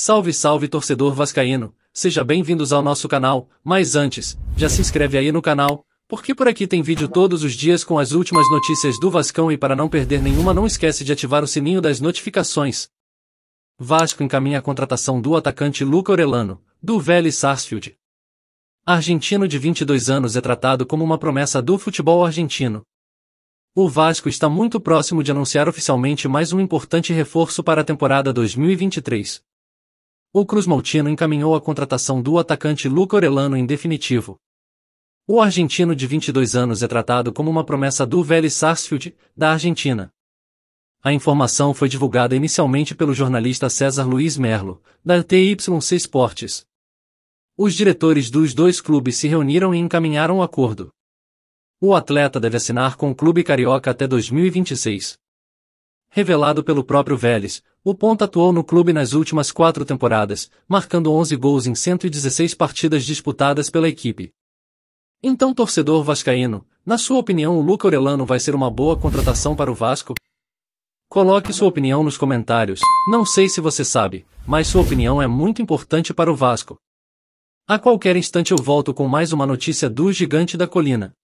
Salve, salve torcedor vascaíno, seja bem-vindos ao nosso canal, mas antes, já se inscreve aí no canal, porque por aqui tem vídeo todos os dias com as últimas notícias do Vascão e para não perder nenhuma não esquece de ativar o sininho das notificações. Vasco encaminha a contratação do atacante Luca Orelano, do Vélez Sarsfield. Argentino de 22 anos é tratado como uma promessa do futebol argentino. O Vasco está muito próximo de anunciar oficialmente mais um importante reforço para a temporada 2023 o Cruz Maltino encaminhou a contratação do atacante Luca Orelano em definitivo. O argentino de 22 anos é tratado como uma promessa do Vélez Sarsfield, da Argentina. A informação foi divulgada inicialmente pelo jornalista César Luiz Merlo, da TYC Esportes. Os diretores dos dois clubes se reuniram e encaminharam o um acordo. O atleta deve assinar com o clube carioca até 2026 revelado pelo próprio Vélez, o ponta atuou no clube nas últimas quatro temporadas, marcando 11 gols em 116 partidas disputadas pela equipe. Então, torcedor vascaíno, na sua opinião, o Luca Aurelano vai ser uma boa contratação para o Vasco? Coloque sua opinião nos comentários. Não sei se você sabe, mas sua opinião é muito importante para o Vasco. A qualquer instante eu volto com mais uma notícia do Gigante da Colina.